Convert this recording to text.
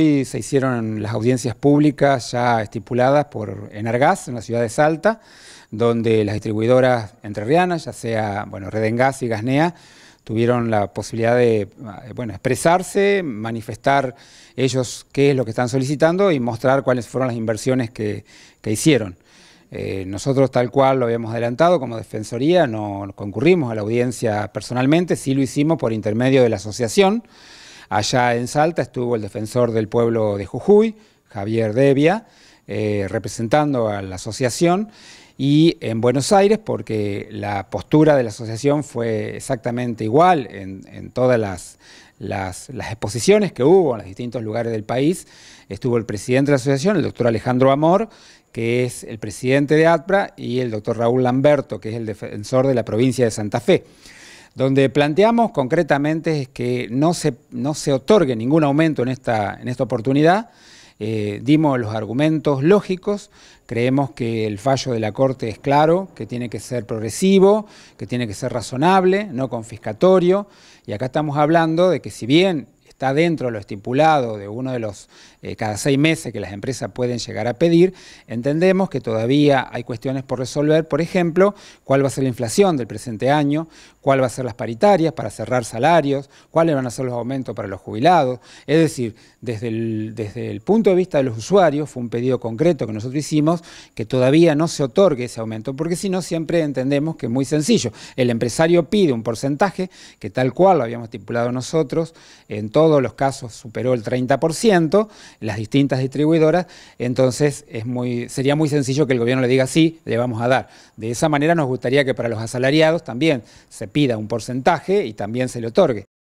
Hoy se hicieron las audiencias públicas ya estipuladas por Enargas en la ciudad de Salta, donde las distribuidoras entrerrianas, ya sea bueno, Redengas y Gasnea, tuvieron la posibilidad de eh, bueno, expresarse, manifestar ellos qué es lo que están solicitando y mostrar cuáles fueron las inversiones que, hicieron. Eh, nosotros tal cual lo habíamos adelantado como Defensoría, no concurrimos a la audiencia personalmente, sí lo hicimos por intermedio de la asociación. Allá en Salta estuvo el defensor del pueblo de Jujuy, Javier Devia, eh, representando a la asociación y en Buenos Aires, porque la postura de la asociación fue exactamente igual en, todas las, las, exposiciones que hubo en los distintos lugares del país. Estuvo el presidente de la asociación, el doctor Alejandro Amor, que es el presidente de ATPRA, y el doctor Raúl Lamberto, que es el defensor de la provincia de Santa Fe donde planteamos concretamente es que no se, no se otorgue ningún aumento en esta, en esta oportunidad. Eh, dimos los argumentos lógicos, creemos que el fallo de la Corte es claro, que tiene que ser progresivo, que tiene que ser razonable, no confiscatorio, y acá estamos hablando de que si bien está dentro de lo estipulado de uno de los eh, cada seis meses que las empresas pueden llegar a pedir, entendemos que todavía hay cuestiones por resolver, por ejemplo, cuál va a ser la inflación del presente año, cuál va a ser las paritarias para cerrar salarios, cuáles van a ser los aumentos para los jubilados. Es decir, desde el, desde el punto de vista de los usuarios, fue un pedido concreto que nosotros hicimos que todavía no se otorgue ese aumento, porque si no siempre entendemos que es muy sencillo. El empresario pide un porcentaje que tal cual lo habíamos estipulado nosotros en todo todos los casos superó el 30%, las distintas distribuidoras, entonces es muy, sería muy sencillo que el gobierno le diga sí, le vamos a dar. De esa manera nos gustaría que para los asalariados también se pida un porcentaje y también se le otorgue.